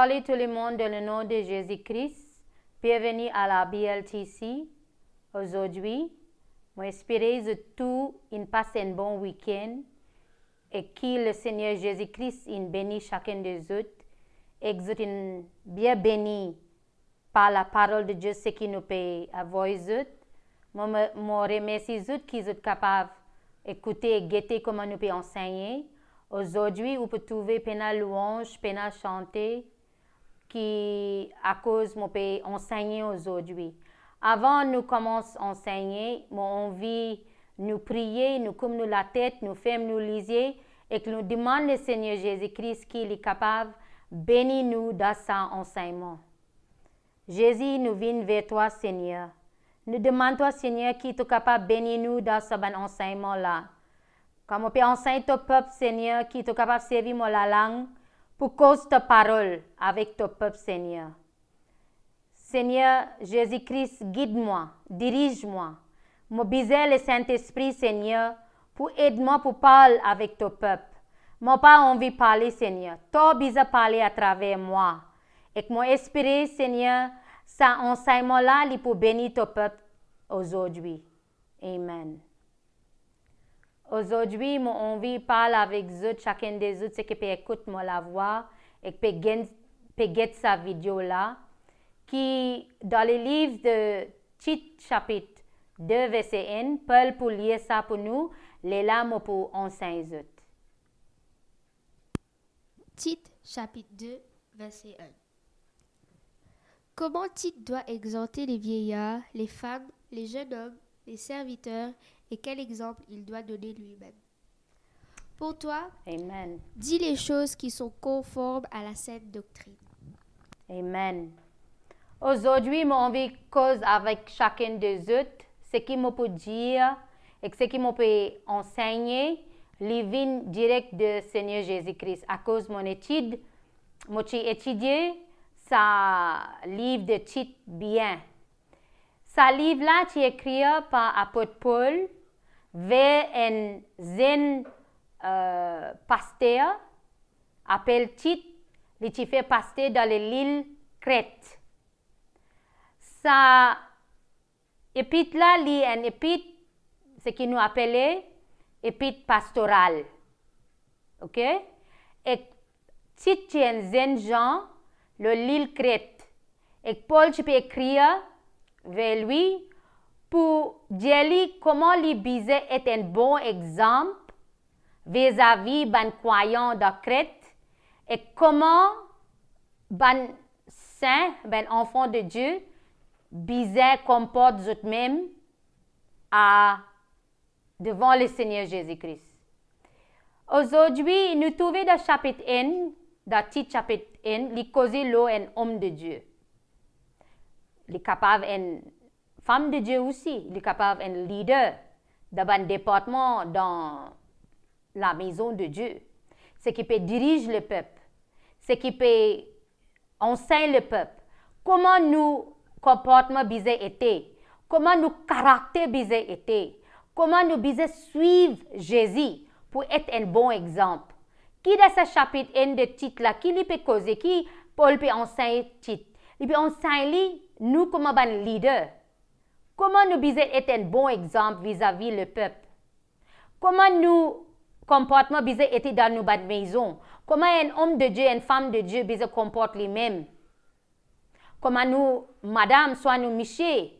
Salut tout le monde dans le nom de Jésus-Christ. Bienvenue à la BLTC. Aujourd'hui, j'espère de tout une passe un bon week-end et que le Seigneur Jésus-Christ bénisse chacun de vous et que vous bien bénis par la parole de Dieu ce qui nous paye à vous autres. Je remercie vous qui êtes capables d'écouter et guetter comment nous pouvons enseigner. Aujourd'hui, vous pouvez trouver Pénal Louange, Pénal Chanter, qui, à cause, mon pays enseigner aujourd'hui. Avant, nous commençons à enseigner, mon envie, nous prier, nous comme nous la tête, nous fermer nous liser et que nous demande le Seigneur Jésus-Christ qu'il est capable, bénir nous dans son enseignement. Jésus, nous venons vers toi, Seigneur. Nous demandons, Seigneur, qui est capable de bénir nous dans ce bon enseignement-là. Comme on peut enseigner ton peuple, Seigneur, qui est capable de servir la langue, pour cause ta parole avec ton peuple, Seigneur. Seigneur Jésus-Christ, guide-moi, dirige-moi. Mobilisez le Saint-Esprit, Seigneur, pour aider moi pour parler avec ton peuple. Moi, pas envie de parler, Seigneur. Toi, besoin parler à travers moi. Et que mon esprit, Seigneur, ça enseignement-là, pour bénir ton peuple aujourd'hui. Amen. Aujourd'hui, mon envie parle avec eux, chacun des autres, c'est que peut écouter la voix et peut get sa vidéo là, qui dans le livre de Tite chapitre 2 verset 1, Paul pour lire ça pour nous, les larmes pour enseigner autres. Tite chapitre 2 verset 1. Comment Tite doit exhorter les vieillards, les femmes, les jeunes hommes, les serviteurs et quel exemple il doit donner lui-même. Pour toi, dis les choses qui sont conformes à la Sainte doctrine. Amen. Aujourd'hui, mon envie cause avec chacun des autres ce qui me peut dire et ce qui me peut enseigner les direct du Seigneur Jésus-Christ. À cause de mon étude, moi j'ai étudié sa livre de titre bien. Sa livre-là, tu est écrit par Apôtre Paul vers un zen euh, pasteur, appelé Tite, le fait pasteur dans l'île Crète. Sa épître là, lit un épître, ce qui nous appelait épître pastorale. OK? Et Tite est un zen Jean, le l'île Crète. Et Paul, tu peux écrire vers lui pour dire comment l'Ibizé est un bon exemple vis-à-vis des croyants croyant de Crète et comment les saint, les enfant de Dieu, Bise comporte eux-mêmes à devant le Seigneur Jésus-Christ. Aujourd'hui, nous trouvons dans le chapitre 1, dans le titre chapitre 1, l'Ikosilo est l'eau un homme de Dieu. Il est capable d'être femme de Dieu aussi, il est capable d'être leader dans bon département, dans la maison de Dieu. Ce qui peut diriger le peuple, ce qui peut enseigner le peuple. Comment nous comportement bisé été, comment nous caractère bisé été, comment nous bisé suivent Jésus pour être un bon exemple. Qui dans ce chapitre 1 de titre là, qui lui peut causer, qui Paul peut enseigner titre? Il peut enseigner nous comme un leader. Comment nous Bizet est un bon exemple vis-à-vis le peuple? Comment nous comportement Bizet était dans nos bas de maison? Comment un homme de Dieu, une femme de Dieu Bizet comporte les mêmes? Comment nous, madame, soit nous michés?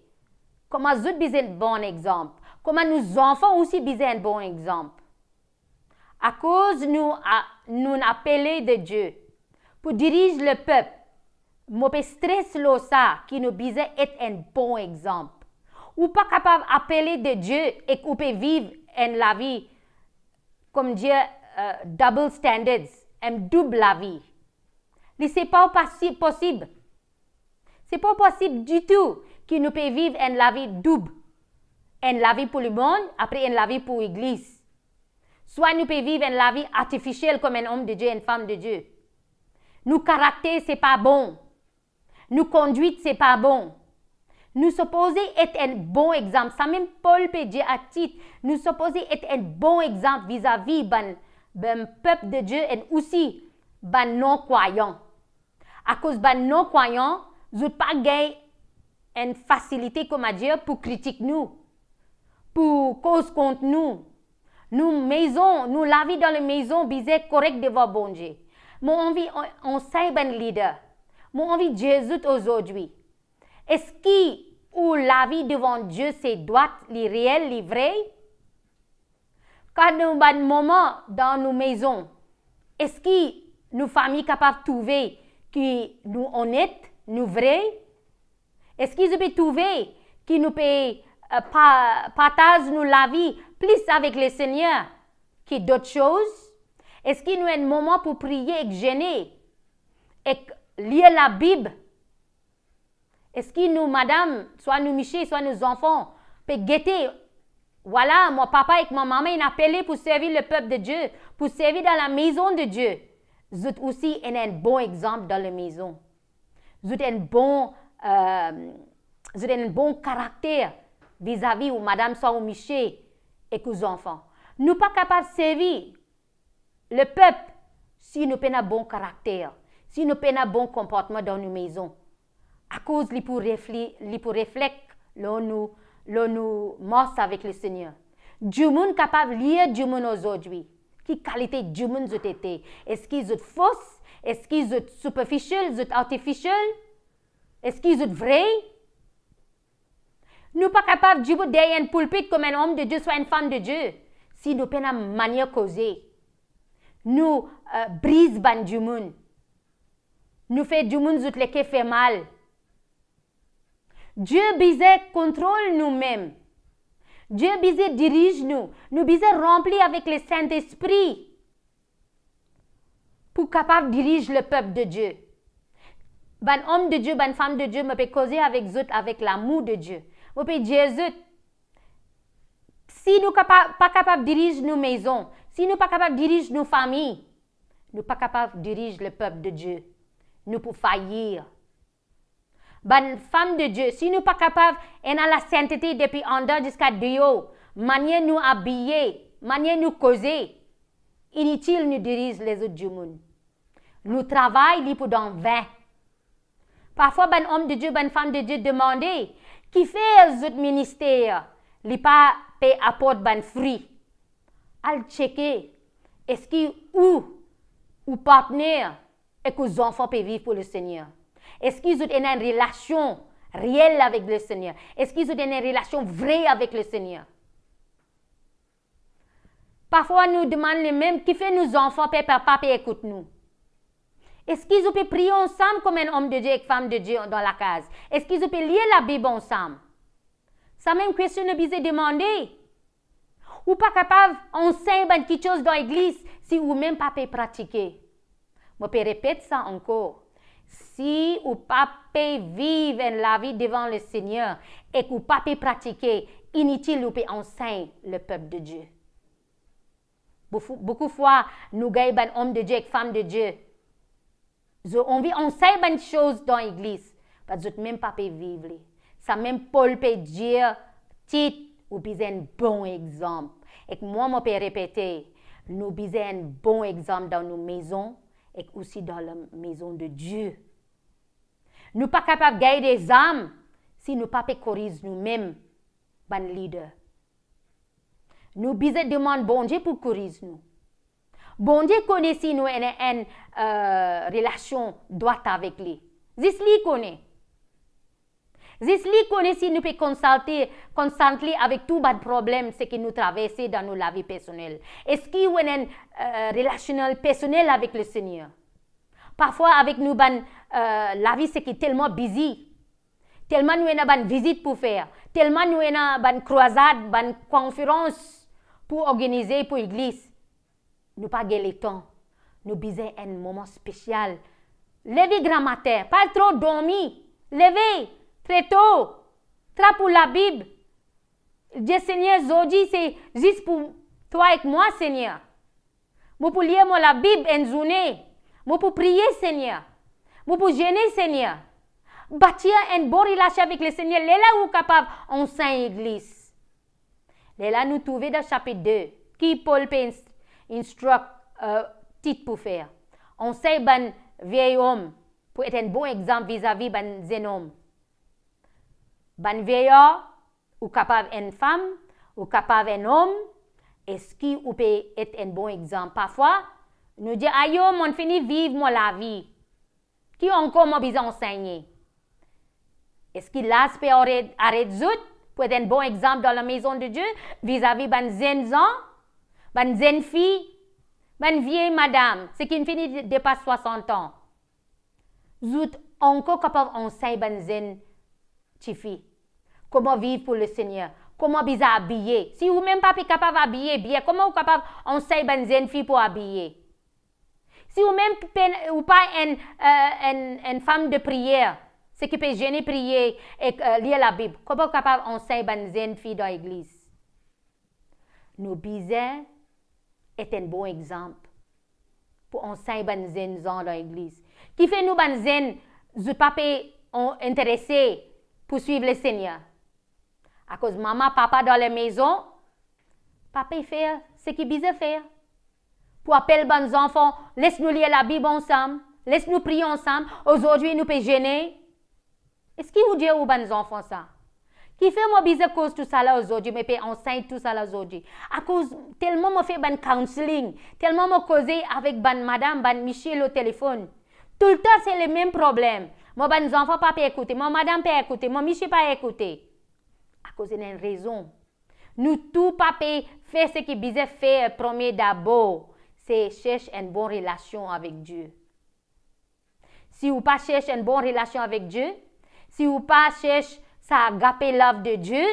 Comment nous Bizet un bon exemple? Comment nous enfants aussi Bizet un bon exemple? À cause nous, nous appeler de Dieu pour diriger le peuple, mauvais stress ça qui nous Bizet est un bon exemple ou pas capable d'appeler de Dieu et qu'on peut vivre en la vie, comme Dieu, euh, double standards, une double vie. Ce n'est pas possible. Ce n'est pas possible du tout que nous puissions vivre en la vie double. Une la vie pour le monde, après une la vie pour l'Église. Soit nous peut vivre en la vie artificielle comme un homme de Dieu, une femme de Dieu. Nos caractères, ce n'est pas bon. Nos conduites ce n'est pas bon. Nous supposer être un bon exemple. Ça même Paul peut dire à titre, nous supposer être un bon exemple vis-à-vis du ben, ben, peuple de Dieu et aussi ben non croyants. À cause ben non-croyant, je pas une facilité comme à Dieu pour critiquer nous, pour cause contre nous. Nous maison, nous la vie dans la maison, bisait correct devant bon Dieu. Mon envie, on, on sait ben leader. Mon envie Jésus aujourd'hui est-ce qu'il ou la vie devant Dieu, c'est droite, les réel, les Quand nous avons un moment dans nos maisons, est-ce que nos familles capables de trouver qui nous honnêtes, nous vrai Est-ce qu'ils peuvent trouver qui nous euh, pas partager nous la vie plus avec le Seigneur que d'autres choses? Est-ce qu'il nous a un moment pour prier et gêner et lire la Bible est-ce que nous, madame, soit nous, Michel, soit nos enfants, peut guetter voilà, mon papa et ma maman, ils appelé pour servir le peuple de Dieu, pour servir dans la maison de Dieu. êtes aussi un bon exemple dans la maison. Vous un bon, euh, un bon caractère vis-à-vis de madame soit ou Michel et vos enfants. Nous pas capables de servir le peuple si nous pas un bon caractère, si nous pas un bon comportement dans nos maisons à cause de ce l'on nous, nous morse avec le Seigneur. Dieu monde capable de lier Dieu monde aujourd'hui. Qui qualité Dieu monde été? Est-ce qu'ils sont fausses? Est-ce qu'ils sont superficiels? artificiels? Est-ce qu'ils sont vrais? Nous pas capables de derrière un pulpit comme un homme de Dieu soit une femme de Dieu. Si nous pas une manière causée. Nous euh, brisons ban du Nous faisons du monde qui fait mal. Dieu bise contrôle nous-mêmes. Dieu bise dirige nous. Nous bise remplis avec le Saint-Esprit pour capable diriger le peuple de Dieu. Ben homme de Dieu, ben femme de Dieu, me peut causer avec avec l'amour de Dieu. Me Si nous sommes pas capables de diriger nos maisons, si nous pas capables de diriger nos familles, nous pas capables de diriger le peuple de Dieu. Nous pouvons faillir ban femme de Dieu, si nous pas capable, elle a la sainteté depuis en jusqu'à Dieu. Manière nous habiller, manière nous causer. Inutile nous dirige les autres du monde. Nous travaillons pour dans vain. Parfois, ben homme de Dieu, ben femme de Dieu demander qui fait les autres ministères, li pas paye apporte ben fruit. Al checker est-ce qu'il ou partenaire et que les enfants peuvent vivre pour le Seigneur. Est-ce qu'ils ont une relation réelle avec le Seigneur? Est-ce qu'ils ont une relation vraie avec le Seigneur? Parfois, nous demandons les mêmes qui fait nos enfants, papa, père, écoute-nous. Est-ce qu'ils ont pu prier ensemble comme un homme de Dieu et une femme de Dieu dans la case? Est-ce qu'ils ont pu lire la Bible ensemble? Ça même question ne demandée. demander. Ou pas capable d'enseigner quelque chose dans l'église si vous même pas pratiquer. Je répète ça encore si ou pas vivre la vie devant le Seigneur et que pouvez pas pratiquer, inutile ou enseigner le peuple de Dieu. Beaucoup de fois, nous gagnons ben homme de Dieu et femme de Dieu. On vit enseigner des ben choses dans l'église, parce que même pas vivre. Ça même Paul peut dire, titre ou un bon exemple. Et moi, je peux répéter, nous avons un bon exemple dans nos maisons, et aussi dans la maison de Dieu. Nous pas capables de gagner des âmes si nous pas pécorisons nous-mêmes, ban leader. Nous bise demande bon Dieu pour corriger nous. Bon Dieu connaît si nous avons une euh, relation droite avec lui. Zisli connaît. C'est ce que nous pouvons consulter constamment avec tous les problèmes ce que nous traversons dans nos vies personnelle. Est-ce qu'il y a une euh, relation personnelle avec le Seigneur? Parfois, avec nous, euh, la vie est tellement busy. Tellement nous avons une visite pour faire. Tellement nous avons une croisade, une conférence pour organiser pour l'église. Nous pas le temps. Nous besoin un moment spécial. Levez grand matin. Pas trop dormi. Levez tôt, tra pour la Bible. Dieu Seigneur, aujourd'hui, c'est juste pour toi et moi, Seigneur. Moi pour lire la Bible en journée. Moi pour prier, Seigneur. Moi pour gêner, Seigneur. Bâtir un bon relation avec le Seigneur. Les là où capable, on saint église. Les là nous trouvons dans chapitre 2. Qui Paul pense instruct euh, pour faire. On sait ben vieil homme pour être un bon exemple vis-à-vis -vis ben Ban ou capable une femme, ou capable un homme, est-ce qu'il peut être un bon exemple? Parfois, nous disons, aïe, mon fini vivre moi la vie. Qui encore m'a besoin enseigner? Est-ce qu'il là, peut arrêter être un bon exemple dans la maison de Dieu vis-à-vis ban zenzan, ban zen fille, ban vieille madame, Ce qui finit pas 60 ans. Zout encore capable d'enseigner ban zen fille comment vivre pour le Seigneur, comment vous habiller. Si vous même pas capable d'habiller bien, comment vous capable enseigner une fille pour habiller? Si vous même ou pas euh, une, une, femme de prière, ce qui peut gêner prier et euh, lire la Bible, comment vous capable enseigner une fille dans l'église? Nos Bises est un bon exemple pour enseigner une fille dans l'église. Qui fait nous nous ne je pas intéressé pour suivre le Seigneur? À cause maman, papa dans les maisons, papa fait ce qu'il bise faire. Pour appeler les enfants, laisse-nous lire la Bible ensemble, laisse-nous prier ensemble. Aujourd'hui, nous peut gêner. Est-ce qu'il vous dit aux bons enfants ça? Qui fait moi bise cause tout ça aujourd'hui, mais peut enceinte tout ça aujourd'hui. À cause tellement moi fait ban counseling, tellement moi causé avec ban madame, ban Michel au téléphone. Tout le temps c'est le même problème. Moi bon enfants pas écouter, moi madame pas écouter, moi Michel pas écouter une raison. Nous tout papé fait ce qui disait fait premier d'abord, c'est chercher une bonne relation avec Dieu. Si vous pas cherchez une bonne relation avec Dieu, si vous pas cherchez ça agapé l'œuvre de Dieu,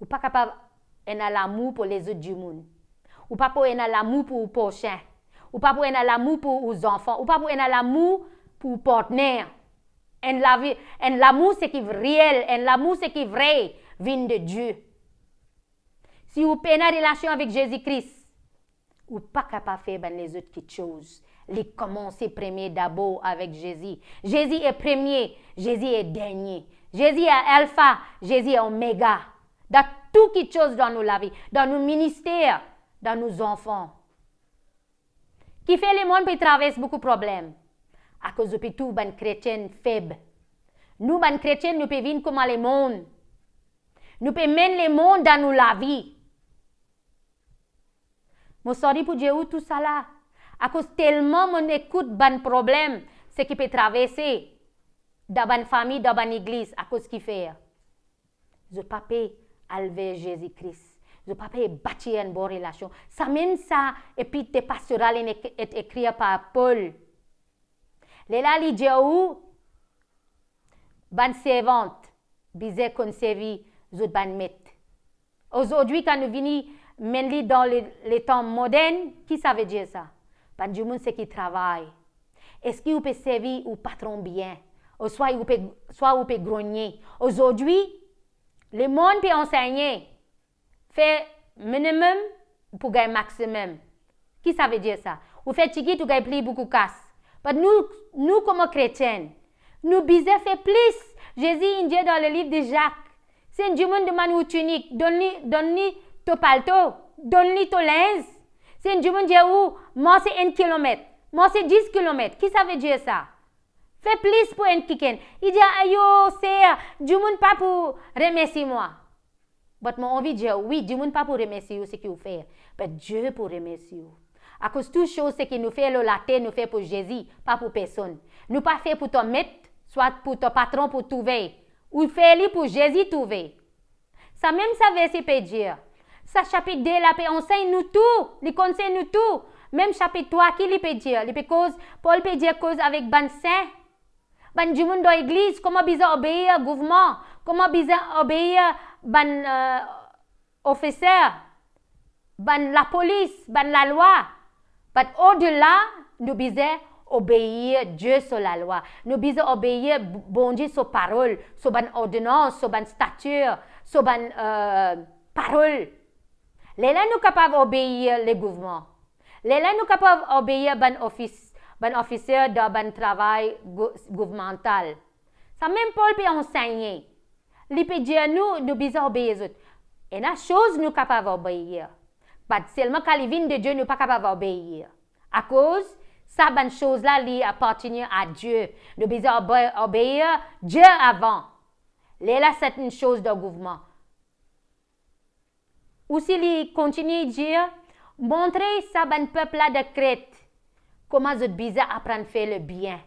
vous pas capable en l'amour pour les autres du monde. Ou pas pour l'amour pour vos prochain. Ou pas pour en l'amour pour vos enfants, ou pas pour en l'amour pour vos partenaires. En l'amour c'est qui réel, un l'amour c'est qui vrai. Vine de Dieu. Si vous peinez une relation avec Jésus-Christ, vous n'êtes pas capable de faire ben les autres choses. Les commencer premier d'abord avec Jésus. Jésus est premier, Jésus est dernier. Jésus est alpha, Jésus est oméga. Dans tout qui chose dans nos vie, dans nos ministères, dans nos enfants. Qui fait le monde peut traverser beaucoup de problèmes à cause de tout ben chrétien faible. Nous ben chrétiens nous pouvons vivre comme le monde. Nous pouvons mener le monde dans nous la vie. Je suis pour Dieu tout ça là. À cause tellement mon écoute ban problème, ce qui peut traverser dans la famille, dans l'église, à cause qui fait. Je pape élever Jésus-Christ. Je pas bâtir une bonne relation. Ça même ça, et puis tes pastoral est écrit par Paul. Les là, il dit Ban servante, bise conservi vous Aujourd'hui, quand nous venons dans les, temps modernes, qui ça veut dire ça? Pas du monde, c'est qui travaille. Est-ce qu'il peut servir ou patron bien? Ou soit il peut, soit grogner. Aujourd'hui, le monde peut enseigner. fait minimum pour gagner maximum. Qui ça veut dire ça? Ou faire chiquit ou gagner plus beaucoup casse. Pas nous, nous, comme chrétiens, nous bisons fait plus. Jésus, il dit dans le livre de Jacques, c'est Dieu monde demande où tunique, donne-lui, donne ton palto, donne-lui ton linge. dit où, moi c'est un kilomètre, moi c'est 10 kilomètres. Qui ça veut dire ça? Fais plus pour un kiken. Il dit, aïe, c'est du monde pas pour remercier moi. Mais mon envie dire, oui, du monde pas pour remercier ce qu'il fait, mais Dieu pour remercier vous. À cause de toutes choses que nous fait, la terre nous fait pour Jésus, pas pour personne. Nous pas fait pour ton maître, soit pour ton patron, pour tout veiller ou fait pour Jésus trouver. Ça même ça veut dire. Ça chapitre 2 là peut enseigne nous tout, il conseille nous tout. Même chapitre 3 qui lui peut dire, Paul peut dire cause avec ban saint. Ban du monde dans l'église, comment bizarre obéir au gouvernement, comment obéir ban euh, officier, ban la police, ban la loi. Mais au-delà, nous bizarre obéir Dieu sur la loi. Nous devons obéir bon Dieu sur parole, sur ban ordonnance, sur ban stature, sur ban euh, parole. Les nous capables obéir les gouvernements. Les nous capables obéir ban office, ban officier de ban travail gouvernemental. Ça même Paul peut enseigner. Il peut dire nous nous devons obéir Et la chose nous capables obéir. Pas seulement quand de Dieu nous pas capables obéir. À cause sa chose là li appartient à Dieu. Nous besoin obéir Dieu avant. là c'est une chose de gouvernement. Ou si li continue dire, Montrez sa ce peuple là de Crète comment zot d'apprendre apprendre faire le bien.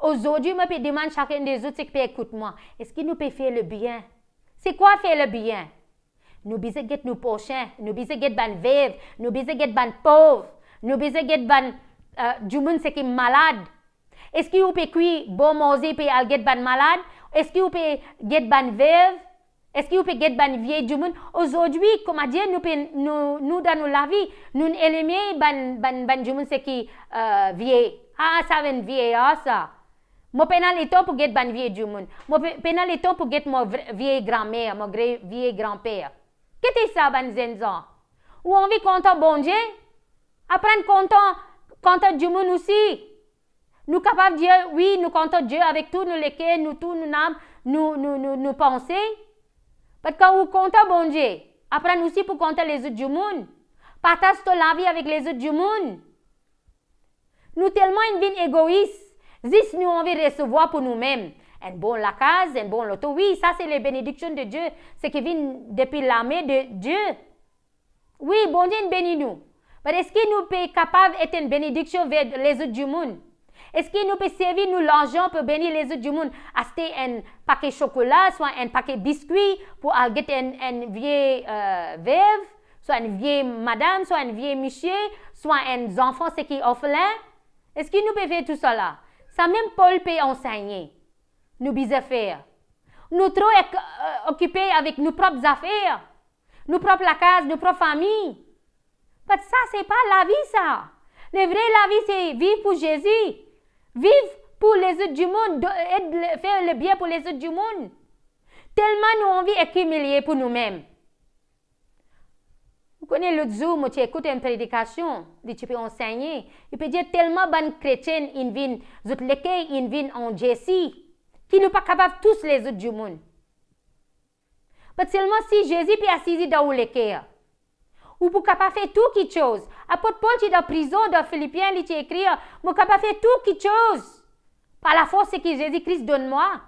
Aujourd'hui, je demande à chacun des autres qui moi, est-ce qu'il nous peut faire le bien? C'est quoi faire le bien? Nous devons get nous prochains, nous bizar get ban vivre, nous bizar get ban pauvre, nous devons get ban monde se qui malade est-ce que vous pouvez cuire al get ban malade est-ce que vous pouvez get ban veuve est-ce que vous pouvez get ban vieille aujourd'hui comme dire nous la vie nous éliminer ban ban qui vieille ah ça vient vieille ah ça mon pénal pour get ban vieille du monde mon pénal pour get mon vieille grand-mère mon vieille grand-père qu'est-ce que ça ban ou on vit content bon Dieu apprendre content Contre du monde aussi. Nous capables de dire, oui, nous comptons Dieu avec tout nos lesquels nous nous âmes, nous, nous, nous, Parce que quand vous comptez bon Dieu, après nous aussi pour compter les autres du monde. Partage la vie avec les autres du monde. Nous tellement une égoïste. Zis nous envie de recevoir pour nous-mêmes. Un bon la case, un bon loto. Oui, ça c'est les bénédictions de Dieu. ce qui vient depuis l'armée de Dieu. Oui, bon Dieu bénit nous. Mais est-ce qu'il nous peut capable d'être une bénédiction vers les autres du monde? Est-ce qu'il nous peut servir nous l'argent pour bénir les autres du monde? Acheter un paquet de chocolat, soit un paquet de biscuits pour aller une, vieille euh, veuve, soit une vieille madame, soit un vieille monsieur, soit un enfant ce qui orphelin. Est-ce qu'il nous peut faire tout cela? Ça même Paul peut enseigner. Nous bisons faire. Nous trop euh, occupés avec nos propres affaires, nos propres la nos propres familles. Parce que ça, c'est pas la vie, ça. Le vrai, la vie, c'est vivre pour Jésus. Vivre pour les autres du monde. faire le bien pour les autres du monde. Tellement nous avons envie d'accumuler pour nous-mêmes. Vous connaissez l'autre jour, moi, tu écoutes une prédication, tu peux enseigner. Il peut dire tellement bonne chrétienne, vie, viennent, l'école, une viennent en Jésus, qui n'est pas capable tous les autres du monde. Mais seulement si Jésus est assis dans le ou pour pas faire tout qui chose. Apôtre Paul qui est dans prison dans Philippiens, il écrit "Moi pas faire tout qui chose par la force que Jésus-Christ donne-moi."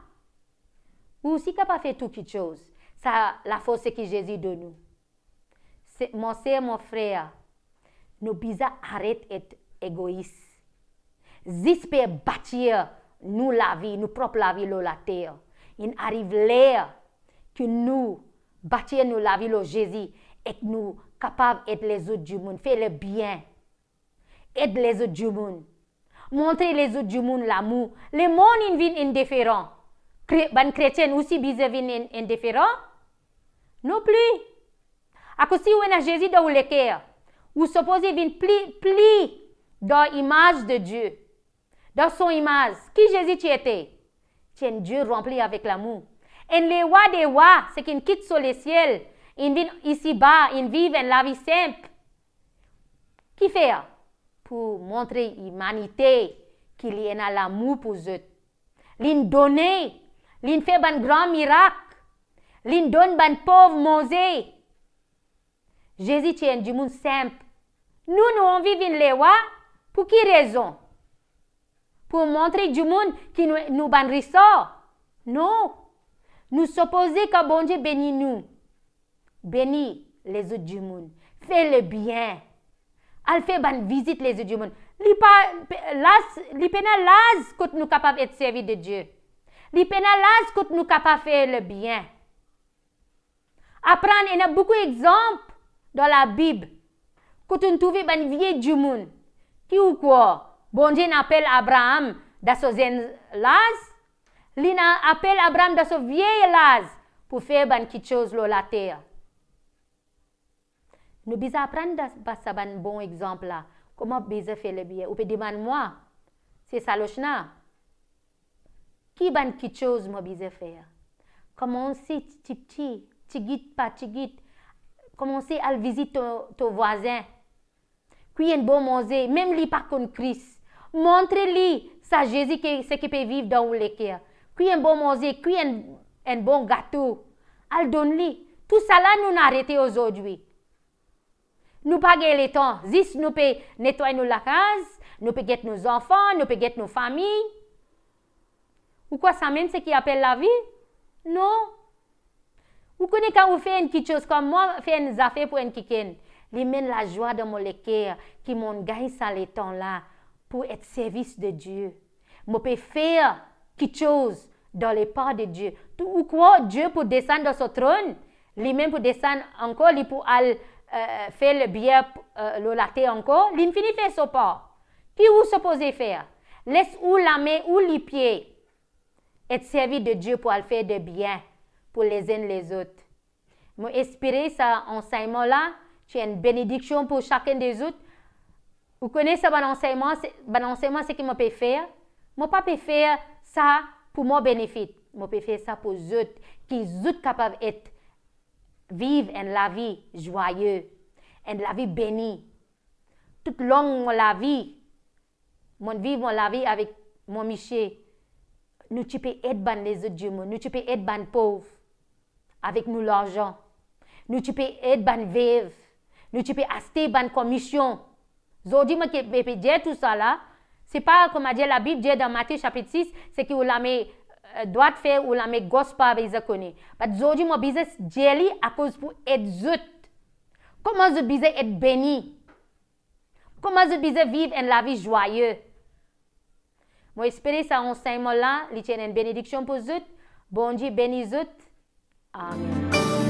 Ou aussi capable faire tout qui chose. Ça la force que Jésus donne nous. mon sœur, mon frère, nous bizarre arrête d'être égoïste. J'espère bâtir nous la vie, nous propre la vie la terre. Il arrive l'air que nous bâtir nous la vie de Jésus et nous capable d'aider les autres du monde. Fais le bien. Aide les autres du monde. montrer les autres du monde l'amour. Le monde est indifférent. Les chrétiens aussi deviennent indifférents. Non plus. À cause si on a Jésus dans le cœur, vous supposez venir plus, plus dans l'image de Dieu, dans son image. Qui Jésus tu étais? Tu un Dieu rempli avec l'amour. Et les rois des rois, c'est qu'il quitte sur le ciel. Ils ici-bas, ils vivent la vie simple. Qui fait pour montrer l'humanité qu'il y a l'amour pour eux? L'in donnent, l'in fait un grand miracle, l'in donne un pauvre Mosée. Jésus tient du monde simple. Nous, nous, vivons vit une pour qui raison? Pour montrer du monde qui nous, nous ressort? Non. Nous supposons que bon Dieu bénit nous. Bénis les autres du monde. Fais le bien. fait ban visite les autres du monde. Li las que nous capables être servis de Dieu. Li las que nous capables faire le bien. Apprendre, il y a beaucoup d'exemples dans la Bible. Quand on trouve ban vieux du monde. Qui ou quoi? Bon Dieu appelle Abraham dans son las. il appelle Abraham dans son vieil las pour faire quelque chose sur la terre. Nous devons apprendre à un bon exemple là. Comment faire le bien? Vous peut demander moi. C'est ça Qui ban quelque chose moi bisa faire? Comment petit petit petit, petit petit Commencez à visiter ton voisin. Qui un bon manger, même lui pas contre Christ. montrez lui ça Jésus qui ce qui peut vivre dans le cœur. Qui un bon manger, qui est un bon gâteau. donne Tout ça nous arrêté aujourd'hui. Nous pas le temps. Zis nous pouvons nettoyer nos la case, nous pouvons guetter nos enfants, nous pouvons guetter nos familles. Ou quoi ça même ce qui appelle la vie Non. Ou connaissez quand vous faites une petite chose comme moi, faites une affaire pour une kiken. Li mène la joie dans mon cœur qui mon gagne ça le temps là pour être service de Dieu. Moi peux faire quelque chose dans les pas de Dieu. Tout ou quoi Dieu pour descendre dans son trône, lui-même pour descendre encore, lui pour aller euh, fait le bien, euh, le laté encore, l'infini fait ce pas. Qui vous supposez faire? Laisse ou la main ou les pieds être servi de Dieu pour faire de bien pour les uns les autres. Moi, espérer ça enseignement-là, tu une bénédiction pour chacun des autres. Vous connaissez mon enseignement, mon enseignement, ce que je peux faire. Je ne peux pas faire ça pour mon bénéfice. Je peux faire ça pour les autres, qui sont capables d'être Vivre en la vie joyeuse, une la vie bénie. Toute long de la vie, mon vivre mon la vie avec mon Michel, Nous tu peux aider ban les autres du monde, nous tu peux aider ban pauvres avec nous l'argent. Nous tu peux aider ban vivre, nous tu peux acheter ban commission. Zodi moi qui tout ça là, c'est pas comme a dit la Bible, dit dans Matthieu chapitre 6, c'est qu'il a mis euh, doit faire ou la mes gosses pas visa connaît parce aujourd'hui mon business jelly à cause pour être zut comment je business être béni comment je business vivre une vie joyeuse? moi espérer ça enseignement là li tienne une bénédiction pour zut bon dieu béni zut amen